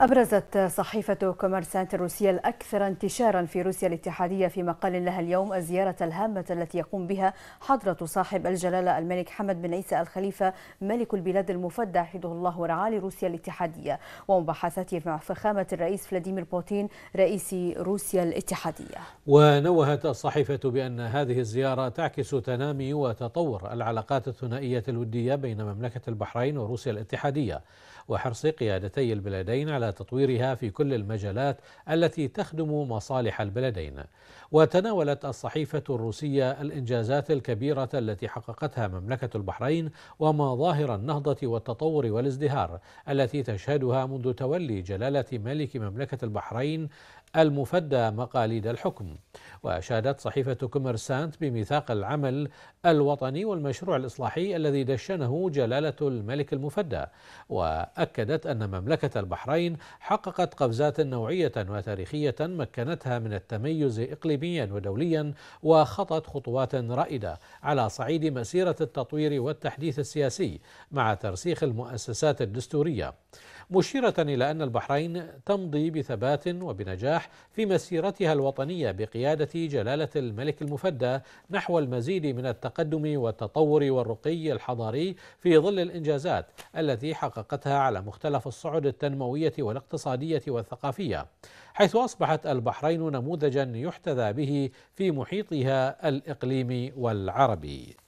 أبرزت صحيفة كوميرسانت الروسية الأكثر انتشارا في روسيا الاتحادية في مقال لها اليوم الزيارة الهامة التي يقوم بها حضرة صاحب الجلالة الملك حمد بن عيسى الخليفة ملك البلاد المفدى حفظه الله ورعاه لروسيا الاتحادية ومباحثاته مع فخامة الرئيس فلاديمير بوتين رئيس روسيا الاتحادية ونوهت الصحيفة بأن هذه الزيارة تعكس تنامي وتطور العلاقات الثنائية الودية بين مملكة البحرين وروسيا الاتحادية وحرص قيادتي البلادين على تطويرها في كل المجالات التي تخدم مصالح البلدين وتناولت الصحيفة الروسية الإنجازات الكبيرة التي حققتها مملكة البحرين ومظاهر النهضة والتطور والازدهار التي تشهدها منذ تولي جلالة ملك مملكة البحرين المفدى مقاليد الحكم وأشادت صحيفة كوميرسانت بميثاق العمل الوطني والمشروع الإصلاحي الذي دشنه جلالة الملك المفدى وأكدت أن مملكة البحرين حققت قفزات نوعية وتاريخية مكنتها من التميز إقليميا ودوليا وخطت خطوات رائدة على صعيد مسيرة التطوير والتحديث السياسي مع ترسيخ المؤسسات الدستورية مشيرة إلى أن البحرين تمضي بثبات وبنجاح في مسيرتها الوطنية بقيادة جلالة الملك المفدى نحو المزيد من التقدم والتطور والرقي الحضاري في ظل الإنجازات التي حققتها على مختلف الصعد التنموية والاقتصادية والثقافية حيث أصبحت البحرين نموذجا يحتذى به في محيطها الإقليمي والعربي